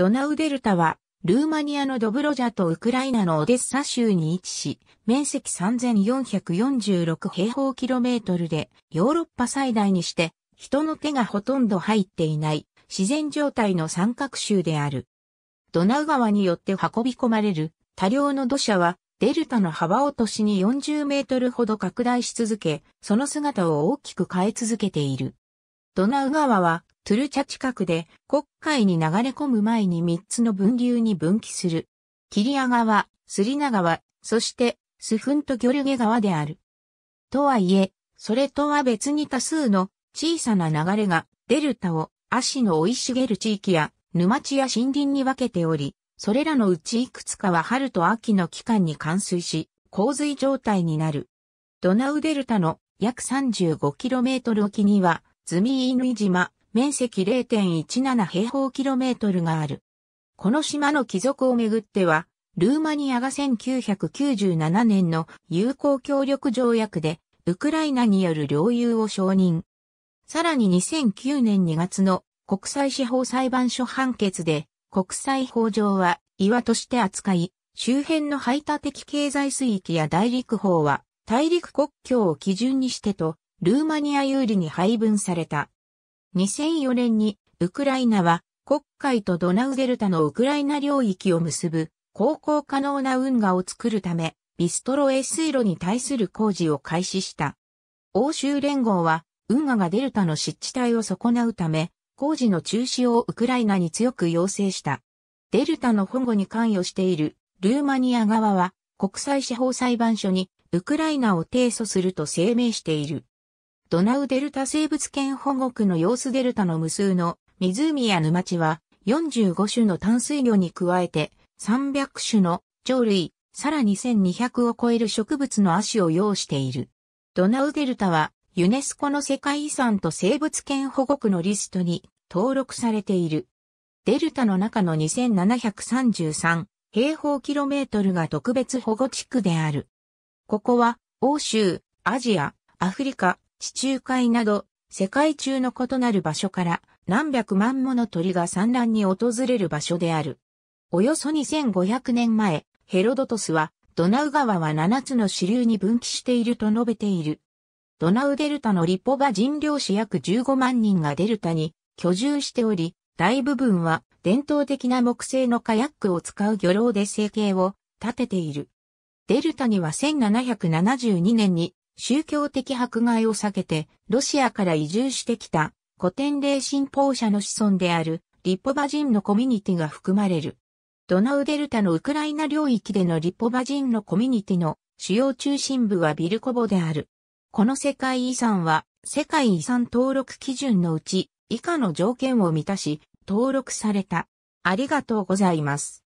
ドナウデルタは、ルーマニアのドブロジャとウクライナのオデッサ州に位置し、面積3446平方キロメートルで、ヨーロッパ最大にして、人の手がほとんど入っていない、自然状態の三角州である。ドナウ川によって運び込まれる多量の土砂は、デルタの幅落としに40メートルほど拡大し続け、その姿を大きく変え続けている。ドナウ川はトゥルチャ近くで黒海に流れ込む前に3つの分流に分岐する。キリア川、スリナ川、そしてスフントギョルゲ川である。とはいえ、それとは別に多数の小さな流れがデルタを足の生い茂る地域や沼地や森林に分けており、それらのうちいくつかは春と秋の期間に冠水し、洪水状態になる。ドナウデルタの約 35km 沖には、ズミイヌイ島、面積0.17平方キロメートルがある。この島の帰属をめぐっては、ルーマニアが1997年の友好協力条約で、ウクライナによる領有を承認。さらに2009年2月の国際司法裁判所判決で、国際法上は岩として扱い、周辺の排他的経済水域や大陸法は大陸国境を基準にしてと、ルーマニア有利に配分された。2004年にウクライナは黒海とドナウデルタのウクライナ領域を結ぶ航行可能な運河を作るためビストロ A 水路に対する工事を開始した。欧州連合は運河がデルタの湿地帯を損なうため工事の中止をウクライナに強く要請した。デルタの保護に関与しているルーマニア側は国際司法裁判所にウクライナを提訴すると声明している。ドナウデルタ生物圏保護区の様子デルタの無数の湖や沼地は45種の淡水魚に加えて300種の鳥類、さらに1200を超える植物の足を要している。ドナウデルタはユネスコの世界遺産と生物圏保護区のリストに登録されている。デルタの中の2733平方キロメートルが特別保護地区である。ここは欧州、アジア、アフリカ、地中海など、世界中の異なる場所から何百万もの鳥が産卵に訪れる場所である。およそ2500年前、ヘロドトスは、ドナウ川は7つの支流に分岐していると述べている。ドナウデルタのリポバ人漁師約15万人がデルタに居住しており、大部分は伝統的な木製のカヤックを使う漁労で生計を立てている。デルタには1772年に宗教的迫害を避けて、ロシアから移住してきた古典霊信奉者の子孫であるリポバ人のコミュニティが含まれる。ドナウデルタのウクライナ領域でのリポバ人のコミュニティの主要中心部はビルコボである。この世界遺産は世界遺産登録基準のうち以下の条件を満たし登録された。ありがとうございます。